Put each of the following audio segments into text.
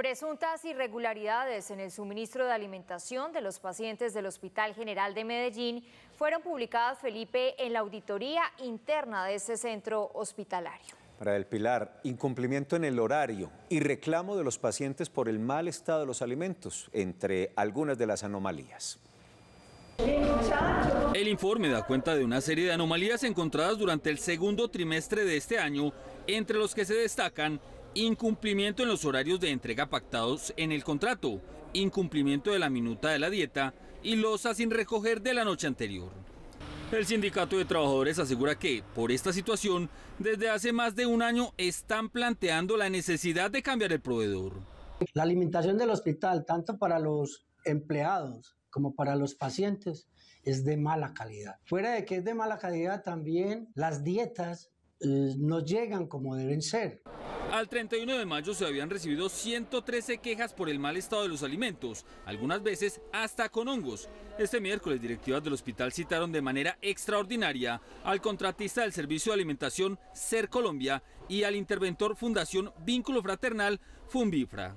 Presuntas irregularidades en el suministro de alimentación de los pacientes del Hospital General de Medellín fueron publicadas, Felipe, en la auditoría interna de ese centro hospitalario. Para el Pilar, incumplimiento en el horario y reclamo de los pacientes por el mal estado de los alimentos, entre algunas de las anomalías. El informe da cuenta de una serie de anomalías encontradas durante el segundo trimestre de este año, entre los que se destacan incumplimiento en los horarios de entrega pactados en el contrato, incumplimiento de la minuta de la dieta y losa sin recoger de la noche anterior. El sindicato de trabajadores asegura que, por esta situación, desde hace más de un año están planteando la necesidad de cambiar el proveedor. La alimentación del hospital, tanto para los empleados como para los pacientes, es de mala calidad. Fuera de que es de mala calidad, también las dietas eh, no llegan como deben ser. Al 31 de mayo se habían recibido 113 quejas por el mal estado de los alimentos, algunas veces hasta con hongos. Este miércoles, directivas del hospital citaron de manera extraordinaria al contratista del Servicio de Alimentación Ser Colombia y al interventor Fundación Vínculo Fraternal Fumbifra.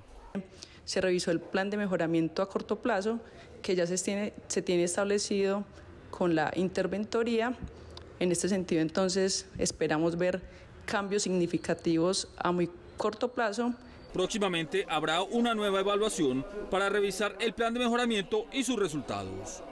Se revisó el plan de mejoramiento a corto plazo que ya se tiene, se tiene establecido con la interventoría. En este sentido, entonces, esperamos ver cambios significativos a muy corto plazo. Próximamente habrá una nueva evaluación para revisar el plan de mejoramiento y sus resultados.